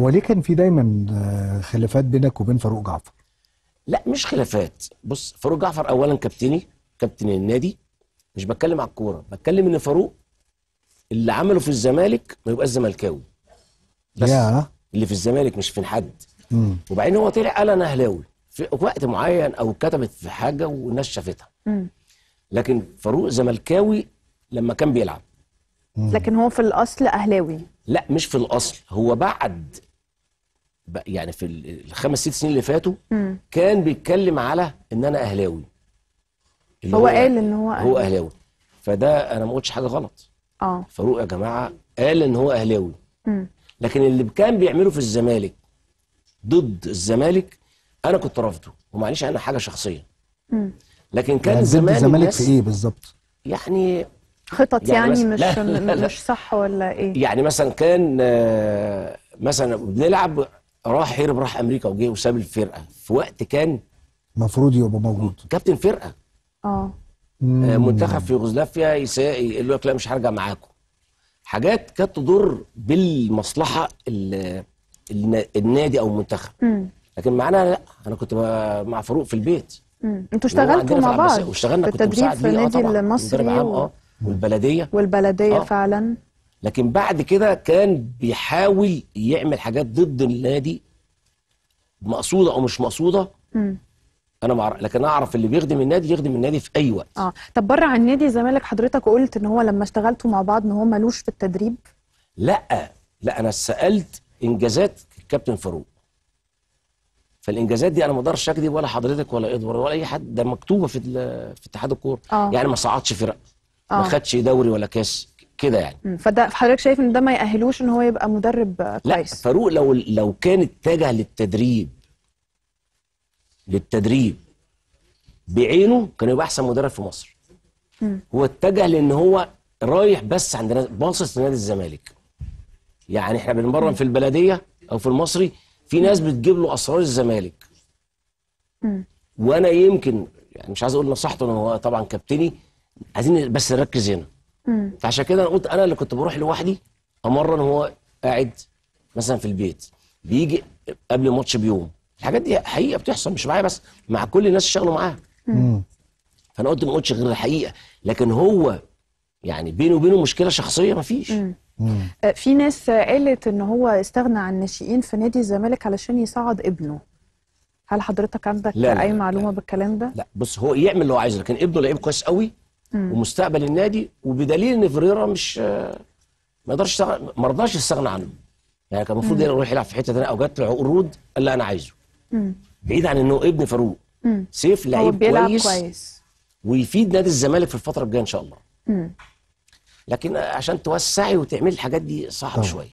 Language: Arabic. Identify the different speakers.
Speaker 1: هو ليه كان في دايما آه، خلافات بينك وبين فاروق جعفر؟ لا مش خلافات بص فاروق جعفر اولا كابتني كابتن النادي مش بتكلم على الكوره بتكلم ان فاروق اللي عمله في الزمالك ما يبقاش زملكاوي بس yeah. اللي في الزمالك مش في حد mm. وبعدين هو طلع قال انا اهلاوي في وقت معين او كتبت في حاجه والناس شافتها mm. لكن فاروق زملكاوي لما كان بيلعب mm. لكن هو في الاصل اهلاوي لا مش في الاصل هو بعد يعني في الخمس ست سنين اللي فاتوا مم. كان بيتكلم على ان انا اهلاوي هو, هو قال ان هو أهلاوي. هو اهلاوي فده انا ما قلتش حاجه غلط اه فاروق يا جماعه قال ان هو اهلاوي مم. لكن اللي كان بيعمله في الزمالك ضد الزمالك انا كنت رافضه ومعليش انا حاجه شخصيه مم. لكن كان يعني زمان الزمالك في ايه بالظبط يعني خطط يعني, يعني مش لا لا لا مش صح ولا ايه يعني مثلا كان آه، مثلا بنلعب راح هرب راح امريكا وجه وساب الفرقه في وقت كان المفروض يبقى موجود كابتن فرقه اه, آه، منتخب في يوغوسلافيا يقول لك لا مش هرجع معاكم حاجات كانت تضر بالمصلحه النادي او المنتخب لكن معانا لا انا كنت مع فاروق في البيت انتوا اشتغلتوا مع بعض واشتغلنا كنت مساعد في النادي آه، المصري اه والبلديه والبلديه آه. فعلا لكن بعد كده كان بيحاول يعمل حاجات ضد النادي مقصوده او مش مقصوده م. انا اعرف لكن اعرف اللي بيخدم النادي يخدم النادي في اي وقت اه طب بره عن النادي الزمالك حضرتك قلت ان هو لما اشتغلتوا مع بعض ان هو ملوش في التدريب لا لا انا سالت انجازات الكابتن فاروق فالانجازات دي انا ما اقدرش اكذب ولا حضرتك ولا ادوار ولا اي حد ده مكتوبه في في اتحاد الكوره آه. يعني ما صعدش فرق ما آه. خدش دوري ولا كاس كده يعني فده حضرتك شايف ان ده ما يأهلوش ان هو يبقى مدرب آه، كويس لا فاروق لو لو كان اتجه للتدريب للتدريب بعينه كان يبقى احسن مدرب في مصر م. هو اتجه لان هو رايح بس عند باصص لنادي الزمالك يعني احنا بنمرن في البلديه او في المصري في ناس بتجيب له اسرار الزمالك م. وانا يمكن يعني مش عايز اقول نصحته ان هو طبعا كابتني عايزين بس نركز هنا فعشان كده انا قلت انا اللي كنت بروح لوحدي امرن وهو قاعد مثلا في البيت بيجي قبل الماتش بيوم الحاجات دي حقيقه بتحصل مش معايا بس مع كل الناس اللي شغالوا معاها فانا قلت ما قلتش غير الحقيقه لكن هو يعني بينه وبينه مشكله شخصيه ما فيش أه، في ناس قالت ان هو استغنى عن ناشئين في نادي الزمالك علشان يصعد ابنه هل حضرتك عندك لا اي لا معلومه لا بالكلام ده لا بص هو يعمل اللي هو عايزه لكن ابنه لعيب كويس قوي ومستقبل النادي وبدليل ان فريرا مش ما يقدرش ما رضاش يستغنى عنه يعني كان المفروض يروح يلعب في حته ثانيه او جات له عروض قال لا انا عايزه بعيد عن انه ابن فاروق سيف لعيب كويس, كويس ويفيد نادي الزمالك في الفتره الجايه ان شاء الله مم. لكن عشان توسعي وتعملي الحاجات دي صعب شويه